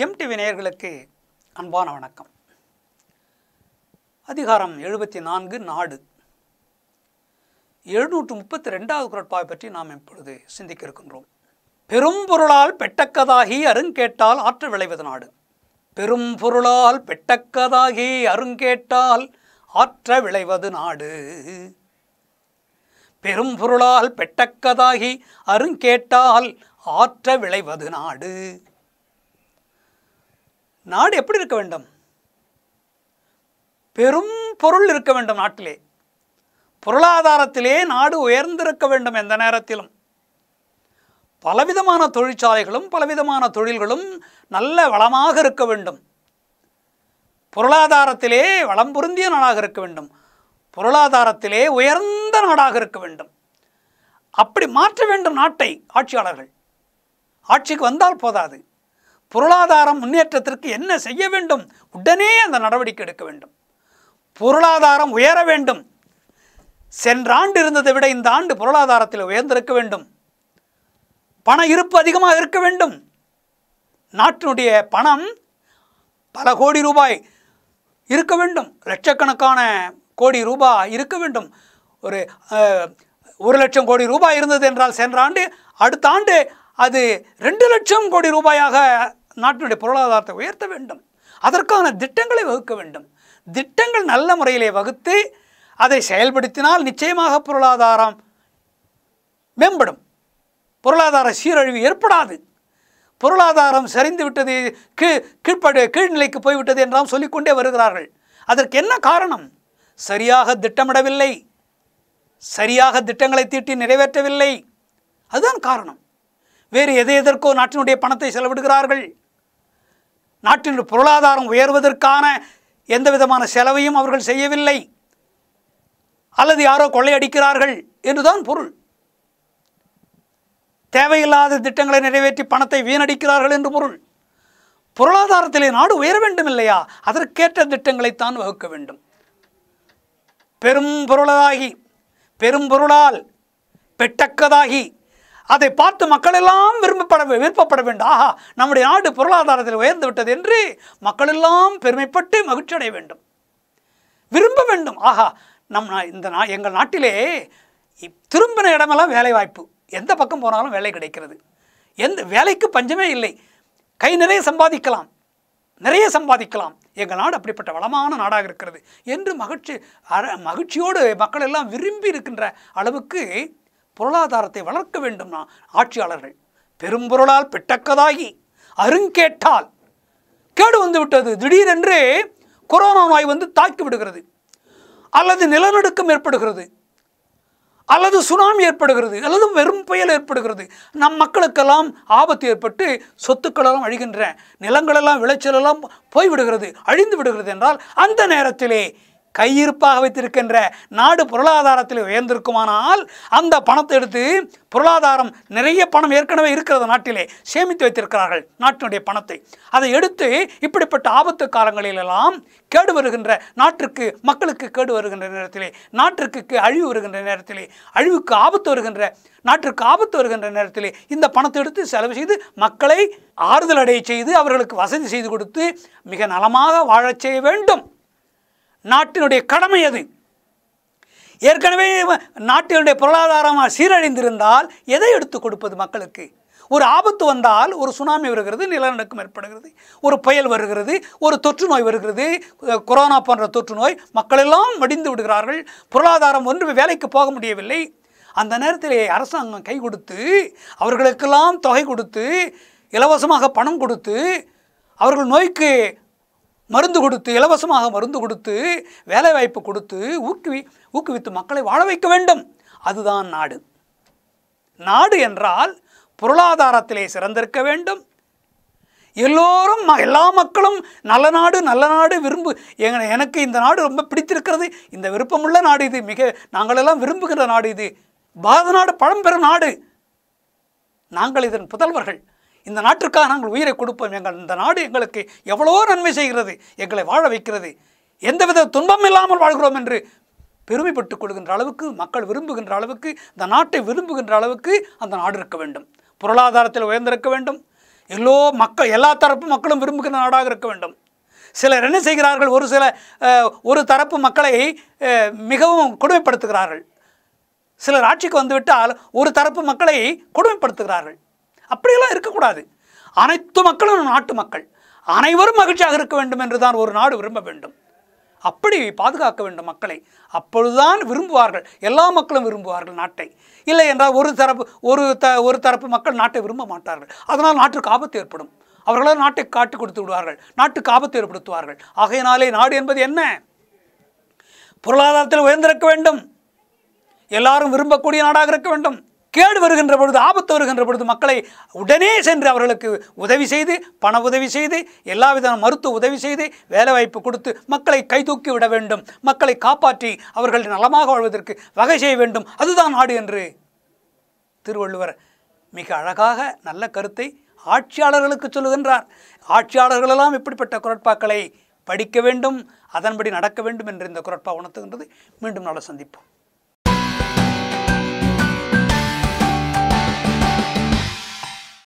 GeM TV நேயர்களுக்கு அன்பான வணக்கம் அதிகாரம் எழுபத்தி நான்கு நாடு எழுநூற்று முப்பத்தி ரெண்டாவது குரட்பாவை பற்றி நாம் இப்பொழுது சிந்திக்க இருக்கின்றோம் பெரும் பொருளால் பெட்டக்கதாகி அருங்கேட்டால் ஆற்றல் விளைவது நாடு பெரும் பொருளால் பெட்டக்கதாகி அருங்கேட்டால் ஆற்ற விளைவது நாடு பெரும் பொருளால் பெட்டக்கதாகி அருங்கேட்டால் ஆற்ற விளைவது நாடு நாடு எப்படி இருக்க வேண்டும் பெரும் பொருள் இருக்க வேண்டும் நாட்டிலே பொருளாதாரத்திலே நாடு உயர்ந்திருக்க வேண்டும் எந்த நேரத்திலும் பலவிதமான தொழிற்சாலைகளும் பலவிதமான தொழில்களும் நல்ல வளமாக இருக்க வேண்டும் பொருளாதாரத்திலே வளம் பொருந்திய நாடாக இருக்க வேண்டும் பொருளாதாரத்திலே உயர்ந்த நாடாக இருக்க வேண்டும் அப்படி மாற்ற வேண்டும் நாட்டை ஆட்சியாளர்கள் ஆட்சிக்கு வந்தால் போதாது பொருளாதாரம் முன்னேற்றத்திற்கு என்ன செய்ய வேண்டும் உடனே அந்த நடவடிக்கை எடுக்க வேண்டும் பொருளாதாரம் உயர வேண்டும் சென்ற ஆண்டு இருந்ததை விட இந்த ஆண்டு பொருளாதாரத்தில் உயர்ந்திருக்க வேண்டும் பண இருப்பு அதிகமாக இருக்க வேண்டும் நாட்டினுடைய பணம் பல கோடி ரூபாய் இருக்க வேண்டும் லட்சக்கணக்கான கோடி ரூபாய் இருக்க வேண்டும் ஒரு ஒரு லட்சம் கோடி ரூபாய் இருந்தது என்றால் சென்ற ஆண்டு அடுத்த ஆண்டு அது ரெண்டு லட்சம் கோடி ரூபாயாக நாட்டினுடைய பொருளாதாரத்தை உயர்த்த வேண்டும் அதற்கான திட்டங்களை வகுக்க வேண்டும் திட்டங்கள் நல்ல முறையிலே வகுத்து அதை செயல்படுத்தினால் நிச்சயமாக பொருளாதாரம் மேம்படும் பொருளாதார சீரழிவு ஏற்படாது பொருளாதாரம் சரிந்து விட்டது கீழ் கீழ்ப்படு கீழ்நிலைக்கு போய்விட்டது என்றாம் சொல்லிக்கொண்டே வருகிறார்கள் அதற்கு என்ன காரணம் சரியாக திட்டமிடவில்லை சரியாக திட்டங்களை தீட்டி நிறைவேற்றவில்லை அதுதான் காரணம் வேறு எதை எதற்கோ நாட்டினுடைய பணத்தை செலவிடுகிறார்கள் நாட்டின் பொருளாதாரம் உயர்வதற்கான எந்த விதமான செலவையும் அவர்கள் செய்யவில்லை அல்லது யாரோ கொள்ளையடிக்கிறார்கள் என்றுதான் பொருள் தேவையில்லாத திட்டங்களை நிறைவேற்றி பணத்தை வீணடிக்கிறார்கள் என்று பொருள் பொருளாதாரத்திலே நாடு உயர வேண்டும் இல்லையா அதற்கேற்ற திட்டங்களைத்தான் வகுக்க வேண்டும் பெரும் பொருளாகி பெரும் பொருளால் பெட்டக்கதாகி அதை பார்த்து மக்கள் எல்லாம் விரும்பப்பட விருப்பப்பட வேண்டும் ஆஹா நம்முடைய நாடு பொருளாதாரத்தில் உயர்ந்து விட்டது என்று மக்கள் எல்லாம் பெருமைப்பட்டு மகிழ்ச்சி அடைய வேண்டும் விரும்ப வேண்டும் ஆஹா நம் இந்த நா எங்கள் நாட்டிலே திரும்பின இடமெல்லாம் வேலை வாய்ப்பு எந்த பக்கம் போனாலும் வேலை கிடைக்கிறது எந்த வேலைக்கு பஞ்சமே இல்லை கை நிறைய சம்பாதிக்கலாம் நிறைய சம்பாதிக்கலாம் எங்கள் நாடு அப்படிப்பட்ட வளமான நாடாக இருக்கிறது என்று மகிழ்ச்சி மகிழ்ச்சியோடு மக்கள் எல்லாம் விரும்பி இருக்கின்ற அளவுக்கு பொருளாதாரத்தை வளர்க்க நான் ஆட்சியாளர்கள் பெரும்பொருளால் பெட்டக்கதாகி அருங்கேட்டால் கேடு வந்து விட்டது திடீரென்று கொரோனா நோய் வந்து தாக்கி விடுகிறது அல்லது நிலநடுக்கம் ஏற்படுகிறது அல்லது சுனாமி ஏற்படுகிறது அல்லது வெறும் புயல் ஏற்படுகிறது நம் மக்களுக்கெல்லாம் ஆபத்து ஏற்பட்டு சொத்துக்களெல்லாம் அழிகின்ற நிலங்களெல்லாம் விளைச்சலெல்லாம் போய்விடுகிறது அழிந்து விடுகிறது என்றால் அந்த நேரத்திலே கையிருப்பாக வைத்திருக்கின்ற நாடு பொருளாதாரத்தில் உயர்ந்திருக்குமானால் அந்த பணத்தை எடுத்து பொருளாதாரம் நிறைய பணம் ஏற்கனவே இருக்கிறது நாட்டிலே சேமித்து வைத்திருக்கிறார்கள் நாட்டினுடைய பணத்தை அதை எடுத்து இப்படிப்பட்ட ஆபத்து காலங்களிலெல்லாம் கேடு வருகின்ற நாட்டிற்கு மக்களுக்கு கேடு வருகின்ற நேரத்திலே நாட்டிற்கு அழிவு வருகின்ற நேரத்திலே அழிவுக்கு ஆபத்து வருகின்ற நாட்டிற்கு ஆபத்து வருகின்ற நேரத்திலே இந்த பணத்தை எடுத்து செலவு செய்து மக்களை ஆறுதல் அடைய செய்து அவர்களுக்கு வசதி செய்து கொடுத்து மிக நலமாக வாழச் செய்ய வேண்டும் நாட்டினுடைய கடமை அது ஏற்கனவே நாட்டினுடைய பொருளாதாரமாக சீரழிந்திருந்தால் எதை எடுத்து கொடுப்பது மக்களுக்கு ஒரு ஆபத்து வந்தால் ஒரு சுனாமி வருகிறது நிலநடுக்கம் ஏற்படுகிறது ஒரு புயல் வருகிறது ஒரு தொற்று நோய் வருகிறது கொரோனா போன்ற தொற்று நோய் மக்களெல்லாம் மடிந்து விடுகிறார்கள் பொருளாதாரம் ஒன்று வேலைக்கு போக முடியவில்லை அந்த நேரத்தில் அரசாங்கம் கை கொடுத்து அவர்களுக்கெல்லாம் தொகை கொடுத்து இலவசமாக பணம் கொடுத்து அவர்கள் நோய்க்கு மருந்து கொடுத்து இலவசமாக மருந்து கொடுத்து வேலைவாய்ப்பு கொடுத்து ஊக்குவி ஊக்குவித்து மக்களை வாழ வைக்க வேண்டும் அதுதான் நாடு நாடு என்றால் பொருளாதாரத்திலே சிறந்திருக்க வேண்டும் எல்லோரும் எல்லா மக்களும் நல்ல நாடு நல்ல நாடு விரும்பு எனக்கு இந்த நாடு ரொம்ப பிடித்திருக்கிறது இந்த விருப்பமுள்ள நாடு இது மிக நாங்களெல்லாம் விரும்புகிற நாடு இது பாரத நாடு பழம்பெரும் நாடு நாங்கள் இதன் புதல்வர்கள் இந்த நாட்டிற்காக நாங்கள் உயிரை கொடுப்போம் எங்கள் இந்த நாடு எங்களுக்கு எவ்வளவோ நன்மை செய்கிறது எங்களை வாழ வைக்கிறது எந்தவித துன்பம் இல்லாமல் வாழ்கிறோம் என்று பெருமைப்பட்டுக் கொள்கின்ற அளவுக்கு மக்கள் விரும்புகின்ற அளவுக்கு இந்த நாட்டை விரும்புகின்ற அளவுக்கு அந்த நாடு இருக்க வேண்டும் பொருளாதாரத்தில் உயர்ந்திருக்க வேண்டும் எல்லோ மக்கள் எல்லா தரப்பு மக்களும் விரும்புகின்ற நாடாக இருக்க வேண்டும் சிலர் என்ன செய்கிறார்கள் ஒரு சில ஒரு தரப்பு மக்களை மிகவும் கொடுமைப்படுத்துகிறார்கள் சிலர் ஆட்சிக்கு வந்துவிட்டால் ஒரு தரப்பு மக்களை கொடுமைப்படுத்துகிறார்கள் அப்படியெல்லாம் இருக்கக்கூடாது அனைத்து மக்களும் நாட்டு மக்கள் அனைவரும் மகிழ்ச்சியாக இருக்க வேண்டும் என்று தான் ஒரு நாடு விரும்ப வேண்டும் அப்படி பாதுகாக்க வேண்டும் மக்களை அப்பொழுதுதான் விரும்புவார்கள் எல்லா மக்களும் விரும்புவார்கள் நாட்டை இல்லை என்றால் ஒரு தரப்பு ஒரு த ஒரு தரப்பு மக்கள் நாட்டை விரும்ப மாட்டார்கள் அதனால் நாட்டுக்கு ஆபத்து ஏற்படும் அவர்களால் நாட்டை காட்டு கொடுத்து விடுவார்கள் நாட்டுக்கு ஆபத்து ஏற்படுத்துவார்கள் ஆகையினாலே நாடு என்பது என்ன பொருளாதாரத்தில் உயர்ந்திருக்க வேண்டும் எல்லாரும் விரும்பக்கூடிய நாடாக இருக்க வேண்டும் கேடு வருகின்ற பொழுது ஆபத்து வருகின்ற பொழுது மக்களை உடனே சென்று அவர்களுக்கு உதவி செய்து பண உதவி செய்து எல்லா விதமான மருத்துவ உதவி செய்து வேலைவாய்ப்பு கொடுத்து மக்களை கைதூக்கி விட வேண்டும் மக்களை காப்பாற்றி அவர்கள் நலமாக வாழ்வதற்கு வகை செய்ய வேண்டும் அதுதான் நாடு என்று திருவள்ளுவர் மிக அழகாக நல்ல கருத்தை ஆட்சியாளர்களுக்கு சொல்லுகின்றார் ஆட்சியாளர்களெல்லாம் இப்படிப்பட்ட குரட்பாக்களை படிக்க வேண்டும் அதன்படி நடக்க வேண்டும் என்று இந்த குரட்பா உணர்த்துகின்றது மீண்டும் நாளை சந்திப்போம்